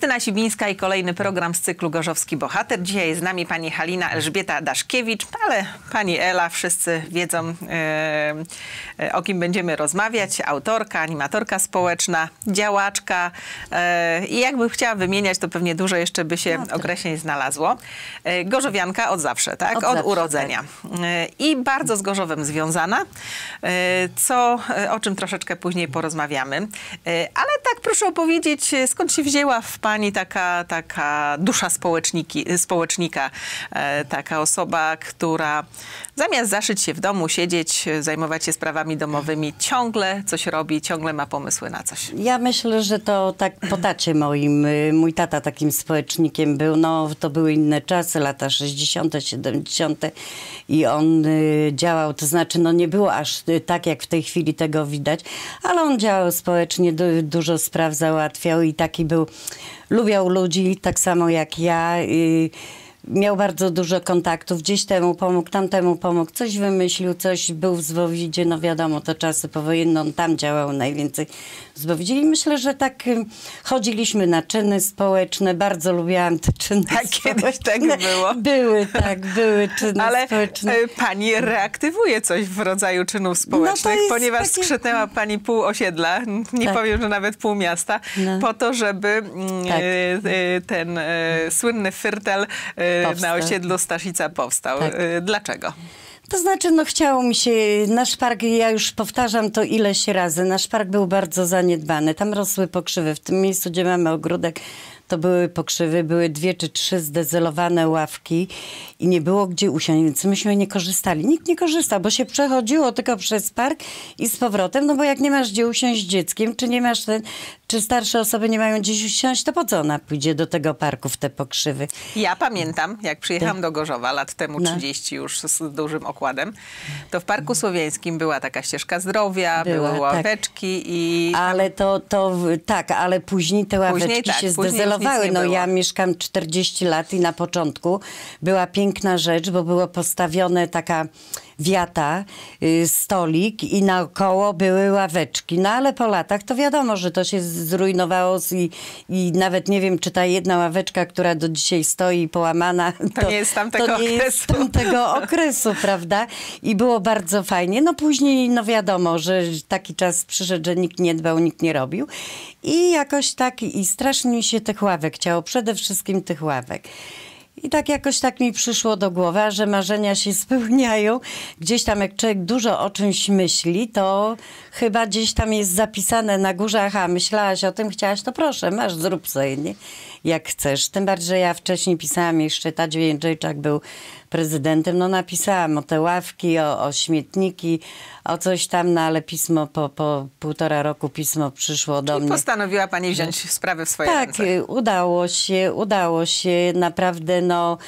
Krystyna Sibińska i kolejny program z cyklu Gorzowski Bohater. Dzisiaj jest z nami pani Halina Elżbieta Daszkiewicz, ale pani Ela, wszyscy wiedzą e, e, o kim będziemy rozmawiać. Autorka, animatorka społeczna, działaczka e, i jakby chciała wymieniać, to pewnie dużo jeszcze by się no, tak. określeń znalazło. E, gorzowianka od zawsze, tak? Od, od zawsze, urodzenia. Tak. E, I bardzo z Gorzowem związana, co, o czym troszeczkę później porozmawiamy. ale tak proszę opowiedzieć, skąd się wzięła w pani pani taka, taka dusza społeczniki, społecznika, e, taka osoba, która zamiast zaszyć się w domu, siedzieć, zajmować się sprawami domowymi, ciągle coś robi, ciągle ma pomysły na coś? Ja myślę, że to tak po tacie moim. Y, mój tata takim społecznikiem był. No, to były inne czasy, lata 60., 70. i on y, działał, to znaczy, no nie było aż y, tak, jak w tej chwili tego widać, ale on działał społecznie, dużo spraw załatwiał i taki był lubią ludzi tak samo jak ja miał bardzo dużo kontaktów, gdzieś temu pomógł, tamtemu pomógł, coś wymyślił, coś był w Zbowidzie, no wiadomo, to czasy powojenne, on tam działał najwięcej w i myślę, że tak chodziliśmy na czyny społeczne, bardzo lubiłam te czyny A kiedyś tak było? Były, tak, były czyny Ale społeczne. Ale y, pani reaktywuje coś w rodzaju czynów no społecznych, no ponieważ takie... skrzytnęła pani pół osiedla, nie tak. powiem, że nawet pół miasta, no. po to, żeby mm, tak. Y, y, ten słynny firtel na osiedlu Staszica powstał. Tak. Y, dlaczego? To znaczy, no chciało mi się, nasz park, ja już powtarzam to ileś razy, nasz park był bardzo zaniedbany. Tam rosły pokrzywy, w tym miejscu, gdzie mamy ogródek, to były pokrzywy, były dwie czy trzy zdezelowane ławki i nie było gdzie usiąść, więc myśmy nie korzystali. Nikt nie korzystał, bo się przechodziło tylko przez park i z powrotem, no bo jak nie masz gdzie usiąść z dzieckiem, czy nie masz ten, czy starsze osoby nie mają gdzieś usiąść, to po co ona pójdzie do tego parku w te pokrzywy? Ja pamiętam, jak przyjechałam do Gorzowa lat temu 30 no. już z dużym okładem, to w Parku Słowiańskim była taka ścieżka zdrowia, była, były tak. ławeczki tak. i... Ale to, to, tak, ale później te ławeczki później, tak, się zdezelowały no ja mieszkam 40 lat i na początku była piękna rzecz, bo było postawione taka wiata, y, stolik i naokoło były ławeczki. No ale po latach to wiadomo, że to się zrujnowało i, i nawet nie wiem, czy ta jedna ławeczka, która do dzisiaj stoi połamana, to, to nie jest tamtego to nie okresu. Jest tamtego okresu, prawda? I było bardzo fajnie. No później, no wiadomo, że taki czas przyszedł, że nikt nie dbał, nikt nie robił. I jakoś tak, i strasznie mi się tych ławek chciało, przede wszystkim tych ławek. I tak jakoś tak mi przyszło do głowy, że marzenia się spełniają. Gdzieś tam jak człowiek dużo o czymś myśli, to chyba gdzieś tam jest zapisane na górze, a myślałaś o tym, chciałaś, to proszę, masz, zrób sobie, nie? jak chcesz. Tym bardziej, że ja wcześniej pisałam, jeszcze Tadziej Jędrzejczak był prezydentem, no napisałam o te ławki, o, o śmietniki, o coś tam, no ale pismo, po, po półtora roku pismo przyszło do Czyli mnie. postanowiła pani no. wziąć sprawę w swoje tak, ręce. Tak, udało się, udało się, naprawdę no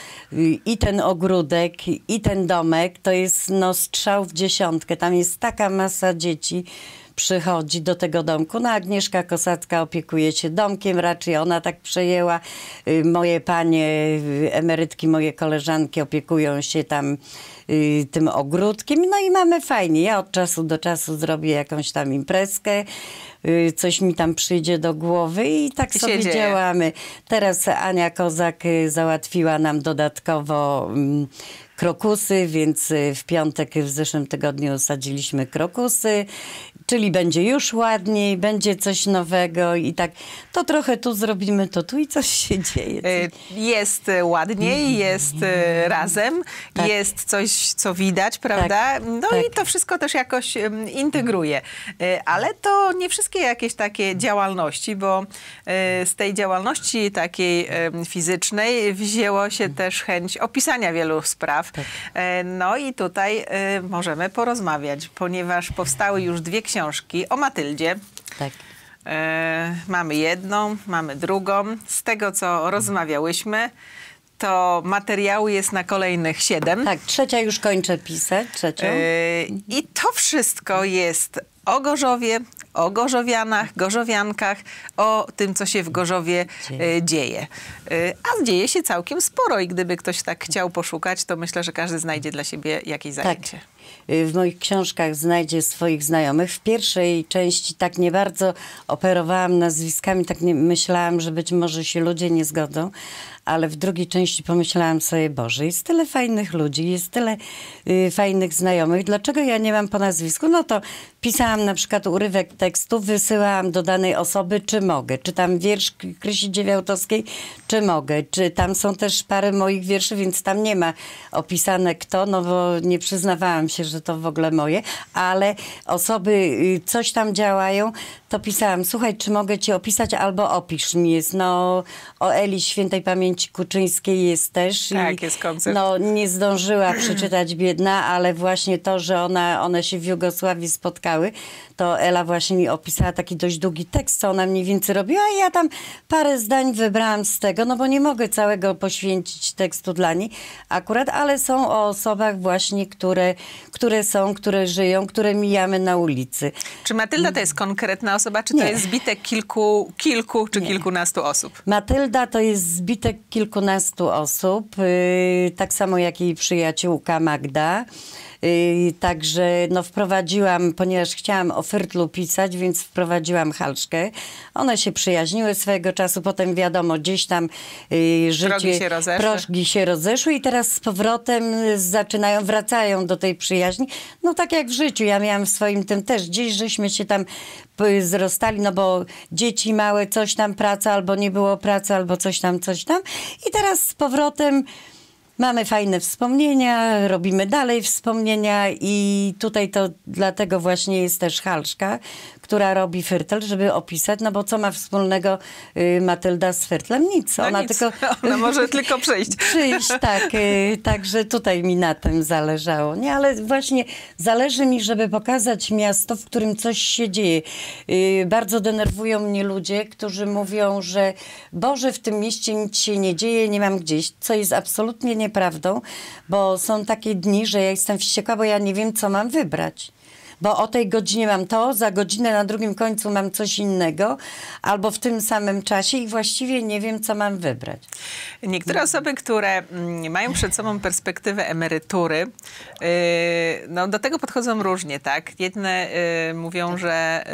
i ten ogródek, i ten domek, to jest no strzał w dziesiątkę, tam jest taka masa dzieci, przychodzi do tego domku. No Agnieszka Kosacka opiekuje się domkiem, raczej ona tak przejęła. Y, moje panie, y, emerytki, moje koleżanki opiekują się tam y, tym ogródkiem. No i mamy fajnie. Ja od czasu do czasu zrobię jakąś tam imprezkę, coś mi tam przyjdzie do głowy i tak sobie dzieje. działamy. Teraz Ania Kozak załatwiła nam dodatkowo mm, krokusy, więc w piątek w zeszłym tygodniu sadziliśmy krokusy czyli będzie już ładniej, będzie coś nowego i tak to trochę tu zrobimy, to tu i coś się dzieje. E, jest ładniej, mhm. jest e, razem, tak. jest coś, co widać, tak. prawda? No tak. No tak. i to wszystko też jakoś integruje. E, ale to nie wszystkie jakieś takie działalności, bo z tej działalności takiej fizycznej wzięło się mhm. też chęć opisania wielu spraw. Tak. No i tutaj możemy porozmawiać, ponieważ powstały już dwie książki, książki o Matyldzie. Tak. E, mamy jedną, mamy drugą. Z tego, co rozmawiałyśmy, to materiału jest na kolejnych siedem. Tak, trzecia już kończę pisać, trzecią. E, I to wszystko jest o Gorzowie, o Gorzowianach, Gorzowiankach, o tym, co się w Gorzowie e, dzieje. E, a dzieje się całkiem sporo i gdyby ktoś tak chciał poszukać, to myślę, że każdy znajdzie dla siebie jakieś tak. zajęcie. Y, w moich książkach znajdzie swoich znajomych. W pierwszej części tak nie bardzo operowałam nazwiskami, tak nie myślałam, że być może się ludzie nie zgodzą, ale w drugiej części pomyślałam sobie, Boże, jest tyle fajnych ludzi, jest tyle y, fajnych znajomych, dlaczego ja nie mam po nazwisku? No to pisałam na przykład urywek tekstu, wysyłałam do danej osoby, czy mogę, czy tam wiersz Krysi Dziewiałtowskiej, czy mogę, czy tam są też parę moich wierszy, więc tam nie ma opisane kto, no bo nie przyznawałam się, że to w ogóle moje, ale osoby y, coś tam działają, to pisałam, słuchaj, czy mogę cię opisać albo opisz mi. Jest, no, o Eli Świętej Pamięci Kuczyńskiej jest też. Tak, i, jest koncept. No, nie zdążyła przeczytać biedna, ale właśnie to, że ona, one się w Jugosławii spotkały, to Ela właśnie mi opisała taki dość długi tekst, co ona mniej więcej robiła i ja tam parę zdań wybrałam z tego, no bo nie mogę całego poświęcić tekstu dla niej akurat, ale są o osobach właśnie, które, które są, które żyją, które mijamy na ulicy. Czy Matylda to jest konkretna osoba? osoba, czy nie. to jest zbitek kilku, kilku czy nie. kilkunastu osób? Matylda to jest zbitek kilkunastu osób, y, tak samo jak jej przyjaciółka Magda. Yy, także no, wprowadziłam, ponieważ chciałam o Fyrtlu pisać, więc wprowadziłam Halszkę. One się przyjaźniły swojego czasu, potem wiadomo, gdzieś tam yy, życie... proszki się rozeszły. się rozeszły i teraz z powrotem zaczynają, wracają do tej przyjaźni. No tak jak w życiu, ja miałam w swoim tym też, gdzieś żeśmy się tam y, zrostali, no bo dzieci małe, coś tam praca, albo nie było pracy, albo coś tam, coś tam. I teraz z powrotem mamy fajne wspomnienia, robimy dalej wspomnienia i tutaj to dlatego właśnie jest też halszka, która robi Fyrtel, żeby opisać, no bo co ma wspólnego y, Matylda z Fyrtlem? Nic. No Ona nic. tylko... Ona może tylko przyjść. przyjść, tak. Y, także tutaj mi na tym zależało. Nie, ale właśnie zależy mi, żeby pokazać miasto, w którym coś się dzieje. Y, bardzo denerwują mnie ludzie, którzy mówią, że Boże, w tym mieście nic się nie dzieje, nie mam gdzieś, co jest absolutnie nieprawdą, bo są takie dni, że ja jestem wściekła, bo ja nie wiem, co mam wybrać bo o tej godzinie mam to, za godzinę na drugim końcu mam coś innego, albo w tym samym czasie i właściwie nie wiem, co mam wybrać. Niektóre osoby, które mm, mają przed sobą perspektywę emerytury, y, no, do tego podchodzą różnie, tak? Jedne y, mówią, tak. że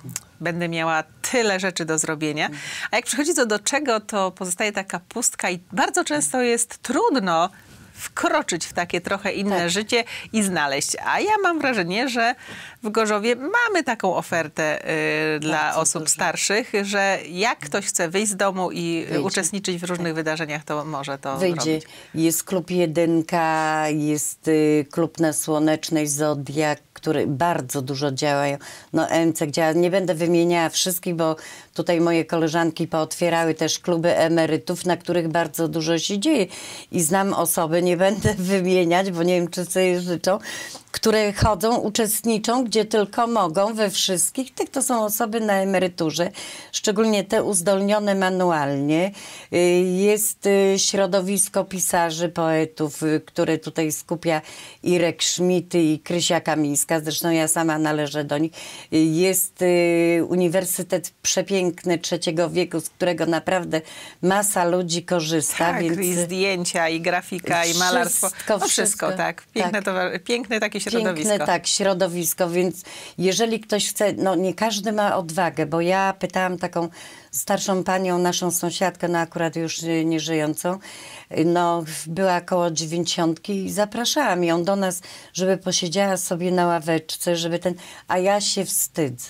y, będę miała tyle rzeczy do zrobienia. Mhm. A jak przychodzi to do czego, to pozostaje taka pustka i bardzo często jest trudno wkroczyć w takie trochę inne tak. życie i znaleźć. A ja mam wrażenie, że w Gorzowie mamy taką ofertę y, dla Bardzo osób dobrze. starszych, że jak ktoś chce wyjść z domu i Wyjdzie. uczestniczyć w tak. różnych tak. wydarzeniach, to może to Wyjdzie. Robić. Jest klub Jedynka, jest y, klub na Słonecznej Zodiak, który bardzo dużo działają. No MCEK działa, nie będę wymieniała wszystkich, bo Tutaj moje koleżanki pootwierały też kluby emerytów, na których bardzo dużo się dzieje. I znam osoby, nie będę wymieniać, bo nie wiem, czy sobie życzą, które chodzą, uczestniczą gdzie tylko mogą, we wszystkich. Tych to są osoby na emeryturze, szczególnie te uzdolnione manualnie. Y, jest y, środowisko pisarzy, poetów, y, które tutaj skupia Irek Schmidt i Krysia Kamińska. Zresztą ja sama należę do nich. Jest Uniwersytet Przepiękny trzeciego wieku, z którego naprawdę masa ludzi korzysta. Tak, więc... i zdjęcia, i grafika, wszystko, i malarstwo. No wszystko, wszystko tak. Piękne, tak. piękny taki Piękne, tak, środowisko, więc jeżeli ktoś chce, no nie każdy ma odwagę, bo ja pytałam taką starszą panią, naszą sąsiadkę, no akurat już y, nie żyjącą, y, no była około dziewięćdziesiątki i zapraszałam ją do nas, żeby posiedziała sobie na ławeczce, żeby ten, a ja się wstydzę.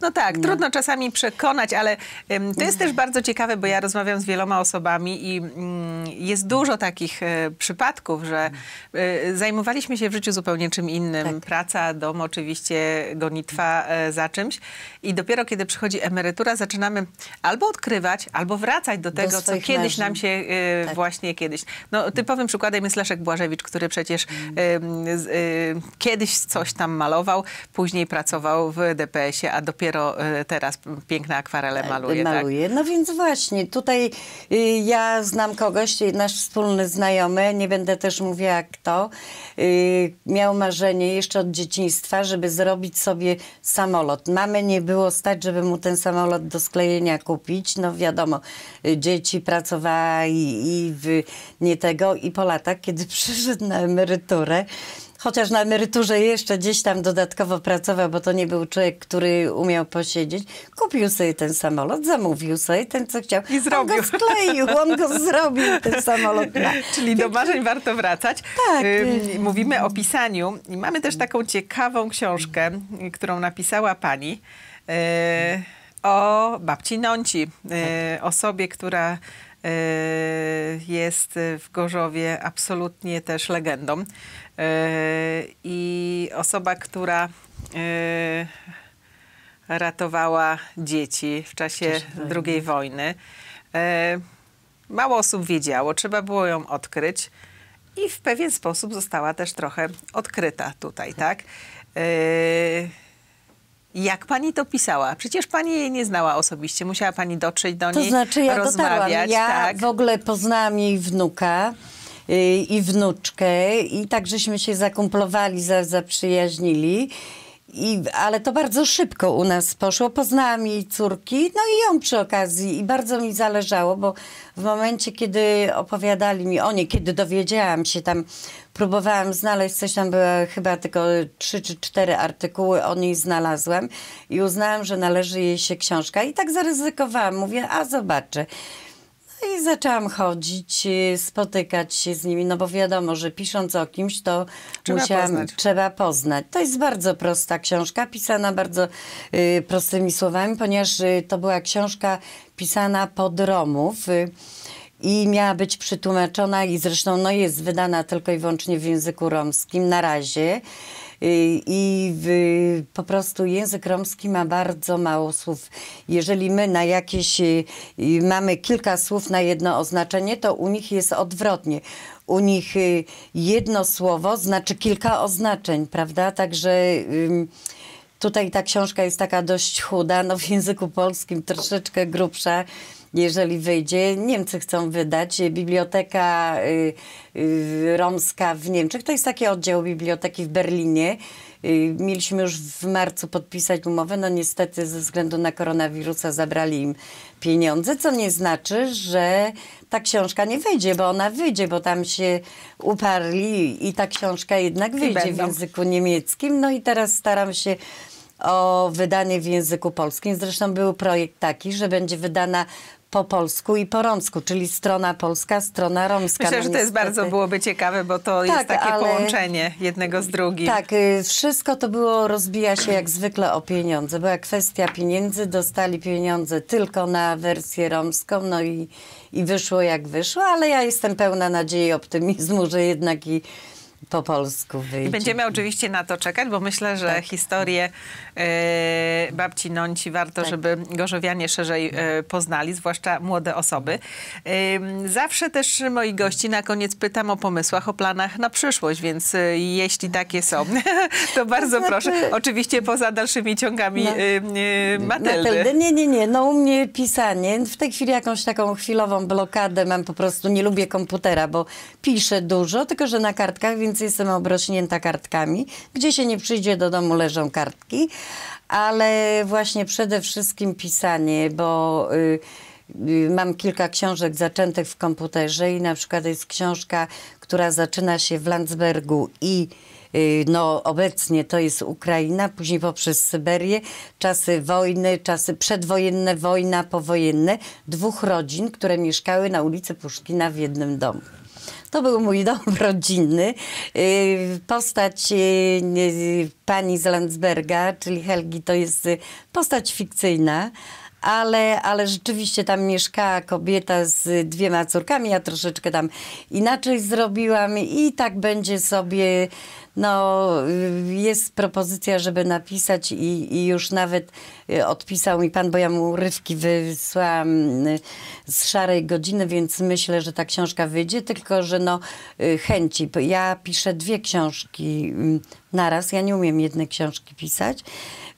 No tak, no. trudno czasami przekonać, ale um, to jest też bardzo ciekawe, bo ja rozmawiam z wieloma osobami i um, jest dużo takich e, przypadków, że e, zajmowaliśmy się w życiu zupełnie czym innym. Tak. Praca, dom oczywiście, gonitwa e, za czymś i dopiero kiedy przychodzi emerytura zaczynamy albo odkrywać, albo wracać do tego, do co kiedyś nam się tak. właśnie kiedyś. No typowym przykładem jest Leszek Błażewicz, który przecież mm. kiedyś coś tam malował, później pracował w DPS-ie, dopiero e, teraz piękne akwarele maluje. Maluje. Tak? No więc właśnie, tutaj y, ja znam kogoś, nasz wspólny znajomy, nie będę też mówiła kto, y, miał marzenie jeszcze od dzieciństwa, żeby zrobić sobie samolot. Mamy nie było stać, żeby mu ten samolot do sklejenia kupić. No wiadomo, y, dzieci pracowały i, i w, nie tego. I po latach, kiedy przyszedł na emeryturę, chociaż na emeryturze jeszcze gdzieś tam dodatkowo pracował, bo to nie był człowiek, który umiał posiedzieć, kupił sobie ten samolot, zamówił sobie ten, co chciał. I zrobił. On go skleił, on go zrobił, ten samolot. Czyli do marzeń warto wracać. Tak. Mówimy o pisaniu i mamy też taką ciekawą książkę, którą napisała pani e, o babci Nonci, e, osobie, która e, jest w Gorzowie absolutnie też legendą. Yy, I osoba, która yy, ratowała dzieci w czasie II wojny. Yy, mało osób wiedziało, trzeba było ją odkryć i w pewien sposób została też trochę odkryta tutaj, tak? Jak pani to pisała? Przecież pani jej nie znała osobiście. Musiała pani dotrzeć do niej, To znaczy ja dotarłam. Ja tak. w ogóle poznałam jej wnuka i wnuczkę i tak żeśmy się zakumplowali, za, zaprzyjaźnili. I, ale to bardzo szybko u nas poszło. Poznałam jej córki, no i ją przy okazji. I bardzo mi zależało, bo w momencie, kiedy opowiadali mi o niej, kiedy dowiedziałam się tam, próbowałam znaleźć coś, tam była chyba tylko trzy czy cztery artykuły o niej znalazłam i uznałam, że należy jej się książka. I tak zaryzykowałam, mówię, a zobaczę. No i zaczęłam chodzić, y, spotykać się z nimi, no bo wiadomo, że pisząc o kimś, to trzeba musiałam, poznać. trzeba poznać. To jest bardzo prosta książka, pisana bardzo y, prostymi słowami, ponieważ y, to była książka pisana pod Romów. Y, i miała być przetłumaczona i zresztą no, jest wydana tylko i wyłącznie w języku romskim na razie. Y, i w, po prostu język romski ma bardzo mało słów. Jeżeli my na jakieś y, y, mamy kilka słów na jedno oznaczenie, to u nich jest odwrotnie u nich jedno słowo znaczy kilka oznaczeń, prawda? Także tutaj ta książka jest taka dość chuda, no w języku polskim troszeczkę grubsza jeżeli wyjdzie. Niemcy chcą wydać. Biblioteka y, y, romska w Niemczech, to jest taki oddział biblioteki w Berlinie. Y, mieliśmy już w marcu podpisać umowę, no niestety ze względu na koronawirusa zabrali im pieniądze, co nie znaczy, że ta książka nie wyjdzie, bo ona wyjdzie, bo tam się uparli i ta książka jednak wyjdzie w języku niemieckim. No i teraz staram się o wydanie w języku polskim. Zresztą był projekt taki, że będzie wydana po polsku i po romsku, czyli strona polska, strona romska. Myślę, no, że to jest bardzo byłoby ciekawe, bo to tak, jest takie ale... połączenie jednego z drugim. Tak, y, wszystko to było, rozbija się jak zwykle o pieniądze. Była kwestia pieniędzy, dostali pieniądze tylko na wersję romską, no i, i wyszło jak wyszło, ale ja jestem pełna nadziei, optymizmu, że jednak i po polsku wyjdzie. I będziemy oczywiście na to czekać, bo myślę, że tak. historię y, babci Nonci warto, tak. żeby gorzowianie szerzej y, poznali, zwłaszcza młode osoby. Y, zawsze też moi gości na koniec pytam o pomysłach, o planach na przyszłość, więc jeśli takie są, to bardzo znaczy- proszę. Oczywiście poza dalszymi ciągami no, Matyldy. Matyldy. Nie, nie, nie. No u mnie pisanie. W tej chwili jakąś taką chwilową blokadę mam po prostu. Nie lubię komputera, bo piszę dużo, tylko że na kartkach, więc jestem obrośnięta kartkami. Gdzie się nie przyjdzie, do domu leżą kartki, ale właśnie przede wszystkim pisanie, bo y, y, mam kilka książek zaczętych w komputerze i na przykład jest książka, która zaczyna się w Landsbergu i y, no obecnie to jest Ukraina, później poprzez Syberię, czasy wojny, czasy przedwojenne, wojna, powojenne, dwóch rodzin, które mieszkały na ulicy Puszkina w jednym domu. To był mój dom rodzinny. Y, postać y, y, pani z Landsberga, czyli Helgi, to jest postać fikcyjna, ale, ale rzeczywiście tam mieszkała kobieta z dwiema córkami. Ja troszeczkę tam inaczej zrobiłam i tak będzie sobie no, jest propozycja, żeby napisać i, i już nawet y, odpisał mi pan, bo ja mu rywki wysłałam y, z szarej godziny, więc myślę, że ta książka wyjdzie, tylko że no y, chęci. Ja piszę dwie książki mm, naraz. Ja nie umiem jednej książki pisać,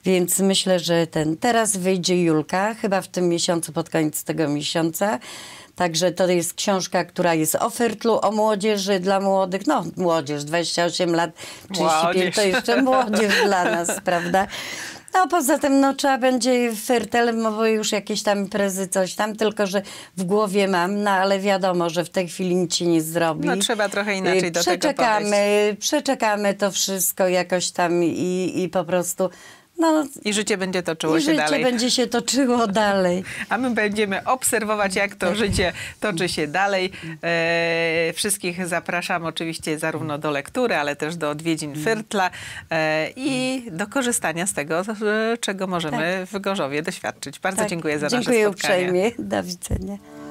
więc myślę, że ten teraz wyjdzie Julka, chyba w tym miesiącu, pod koniec tego miesiąca. Także to jest książka, która jest o Fyrtlu, o młodzieży dla młodych. No, młodzież, 28 lat, 35 młodzież. to jeszcze młodzież dla nas, prawda? No poza tym no, trzeba będzie Fertelem, no, bo już jakieś tam imprezy, coś tam, tylko że w głowie mam, no ale wiadomo, że w tej chwili nic się nie zrobi. No trzeba trochę inaczej do tego podejść. Przeczekamy to wszystko jakoś tam i, i po prostu no, I życie będzie toczyło się dalej. I życie będzie się toczyło dalej. A my będziemy obserwować, jak to życie toczy się dalej. E, wszystkich zapraszam oczywiście zarówno do lektury, ale też do odwiedzin Fyrtla e, i do korzystania z tego, czego możemy tak. w Gorzowie doświadczyć. Bardzo tak. dziękuję za dziękuję nasze spotkanie. Dziękuję uprzejmie. Do widzenia.